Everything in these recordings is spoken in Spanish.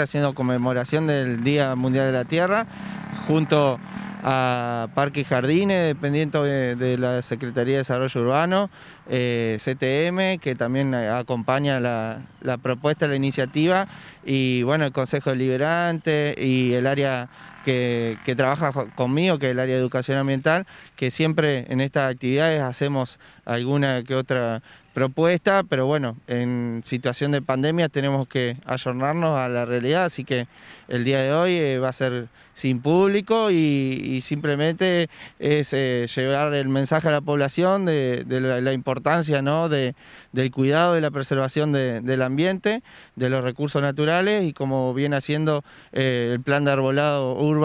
haciendo conmemoración del Día Mundial de la Tierra junto a Parque y Jardines, dependiendo eh, de la Secretaría de Desarrollo Urbano, eh, CTM, que también eh, acompaña la, propuesta, la iniciativa, y bueno, el Consejo Deliberante y el área que, trabaja conmigo, que es el área de educación ambiental, que siempre en estas actividades hacemos alguna que otra propuesta, pero bueno, en situación de pandemia tenemos que ayornarnos a la realidad, así que el día de hoy eh, va a ser sin público y, simplemente es eh, llevar el mensaje a la población de, la, importancia del cuidado y la preservación del ambiente, de los recursos naturales y como viene haciendo eh, el plan de arbolado urbano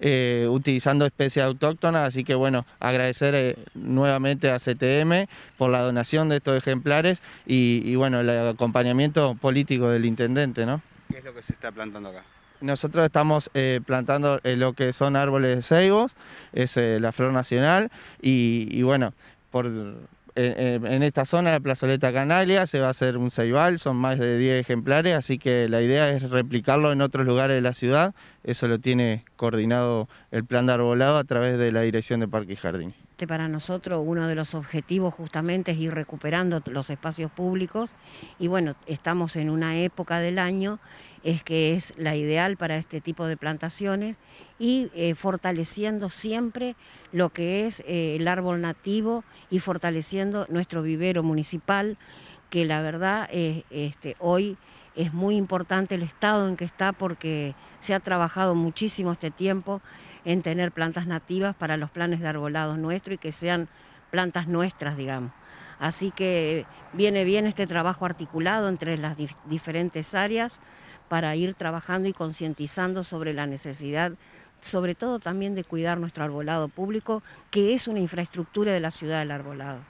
eh, utilizando especies autóctonas, así que bueno, agradecer eh, nuevamente a CTM por la donación de estos ejemplares y, bueno, el acompañamiento político del intendente, ¿no? ¿Qué es lo que se está plantando acá? Nosotros estamos eh, plantando lo que son árboles de ceibos, es la flor nacional y, y bueno, por en, esta zona, la plazoleta canalia, se va a hacer un ceibal, son más de 10 ejemplares, así que la idea es replicarlo en otros lugares de la ciudad. Eso lo tiene coordinado el plan de arbolado a través de la Dirección de Parque y Jardín para nosotros, uno de los objetivos justamente es ir recuperando los espacios públicos y bueno, estamos en una época del año es que es la ideal para este tipo de plantaciones y eh, fortaleciendo siempre lo que es eh, el árbol nativo y fortaleciendo nuestro vivero municipal, que la verdad eh, este, hoy es muy importante el estado en que está porque se ha trabajado muchísimo este tiempo en tener plantas nativas para los planes de arbolados nuestro y que sean plantas nuestras, digamos. Así que viene bien este trabajo articulado entre las diferentes áreas para ir trabajando y concientizando sobre la necesidad, sobre todo también de cuidar nuestro arbolado público, que es una infraestructura de la ciudad del arbolado.